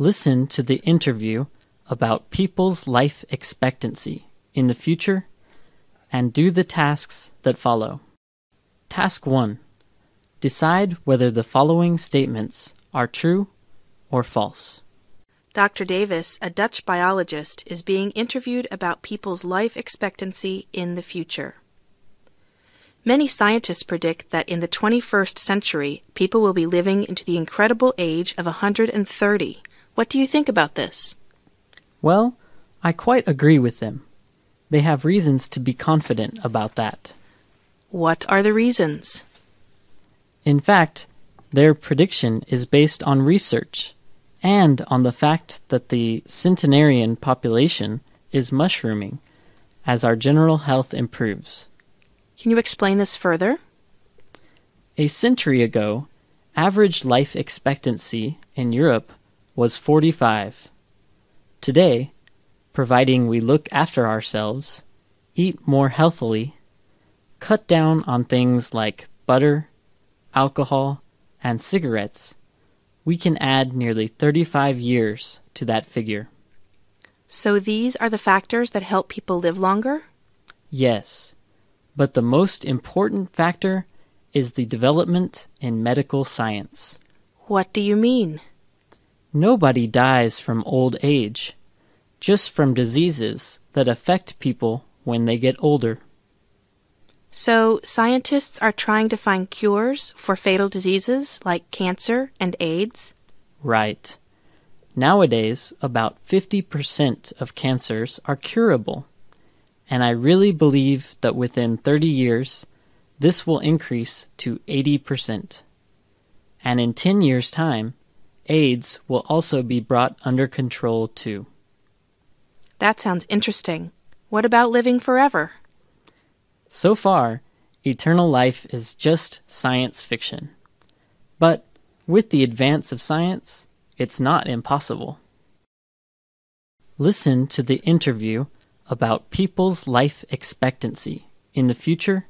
Listen to the interview about people's life expectancy in the future and do the tasks that follow. Task 1 Decide whether the following statements are true or false. Dr. Davis, a Dutch biologist, is being interviewed about people's life expectancy in the future. Many scientists predict that in the 21st century, people will be living into the incredible age of 130. What do you think about this? Well, I quite agree with them. They have reasons to be confident about that. What are the reasons? In fact, their prediction is based on research and on the fact that the centenarian population is mushrooming as our general health improves. Can you explain this further? A century ago, average life expectancy in Europe was 45. Today, providing we look after ourselves, eat more healthily, cut down on things like butter, alcohol, and cigarettes, we can add nearly 35 years to that figure. So these are the factors that help people live longer? Yes, but the most important factor is the development in medical science. What do you mean? Nobody dies from old age, just from diseases that affect people when they get older. So, scientists are trying to find cures for fatal diseases like cancer and AIDS? Right. Nowadays, about 50% of cancers are curable. And I really believe that within 30 years, this will increase to 80%. And in 10 years' time, AIDS will also be brought under control too. That sounds interesting. What about living forever? So far, eternal life is just science fiction. But with the advance of science, it's not impossible. Listen to the interview about people's life expectancy in the future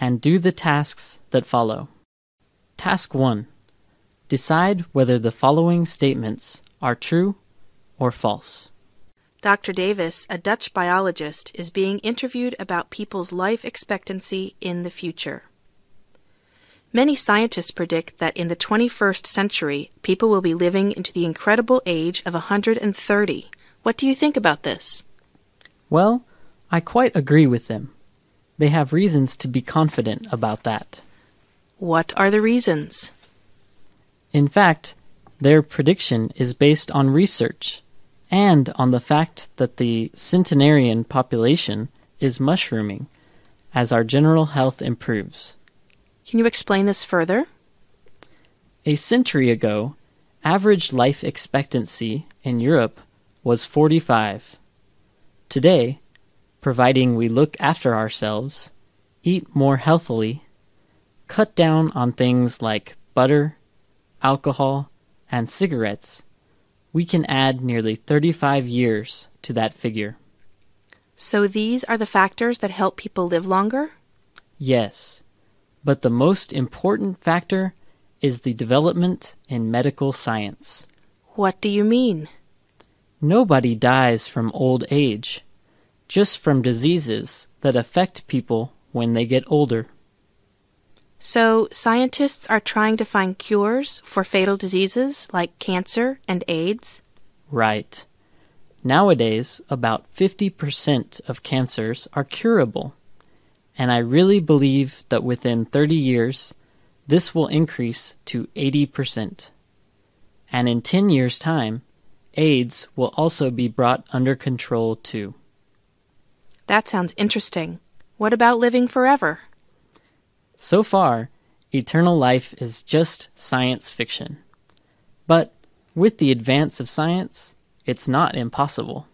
and do the tasks that follow. Task 1 Decide whether the following statements are true or false. Dr. Davis, a Dutch biologist, is being interviewed about people's life expectancy in the future. Many scientists predict that in the 21st century, people will be living into the incredible age of 130. What do you think about this? Well, I quite agree with them. They have reasons to be confident about that. What are the reasons? In fact, their prediction is based on research and on the fact that the centenarian population is mushrooming as our general health improves. Can you explain this further? A century ago, average life expectancy in Europe was 45. Today, providing we look after ourselves, eat more healthily, cut down on things like butter, alcohol, and cigarettes, we can add nearly 35 years to that figure. So these are the factors that help people live longer? Yes, but the most important factor is the development in medical science. What do you mean? Nobody dies from old age, just from diseases that affect people when they get older. So, scientists are trying to find cures for fatal diseases like cancer and AIDS. Right. Nowadays, about 50% of cancers are curable. And I really believe that within 30 years, this will increase to 80%. And in 10 years' time, AIDS will also be brought under control too. That sounds interesting. What about living forever? So far, eternal life is just science fiction. But with the advance of science, it's not impossible.